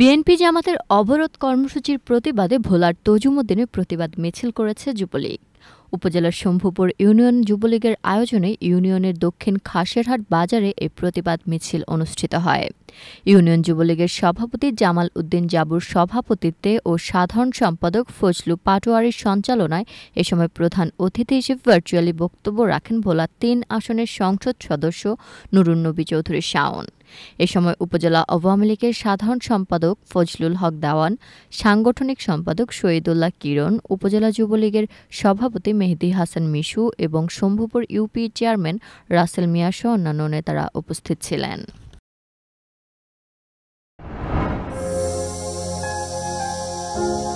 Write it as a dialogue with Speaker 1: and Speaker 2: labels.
Speaker 1: BNP জামাতের অবরোধ কর্মসূচির প্রতিবাদে ভোলার তজুমুদ্দিনে প্রতিবাদ মিছিল করেছে যুবলীগ উপজেলার শম্ভুপুর ইউনিয়ন যুবলীগের আয়োজনে ইউনিয়নের দক্ষিণ খাসেরহাট বাজারে এই প্রতিবাদ মিছিল অনুষ্ঠিত হয় ইউনিয়ন যুবলীগের সভাপতি জামাল উদ্দিন জাবুর সভাপতিত্বে ও সাধারণ সম্পাদক ফজলু পাটোয়ারির সঞ্চালনায় এ সময় প্রধান অতিথি হিসেবে ভার্চুয়ালি বক্তব্য রাখেন ভোলা তিন আসনের সংসদ সদস্য নুরুন্নবী চৌধুরী শাওন এ সময় উপজেলা আওয়ামী লীগের সাধারণ সম্পাদক ফজলুল হক দাওয়ান সাংগঠনিক সম্পাদক শহীদুল্লাহ কিরণ উপজেলা যুবলীগের সভাপতি মেহেদি হাসান মিশু এবং শম্ভুপুর ইউপি চেয়ারম্যান রাসেল মিয়াসহ অন্যান্য নেতারা উপস্থিত ছিলেন Thank you.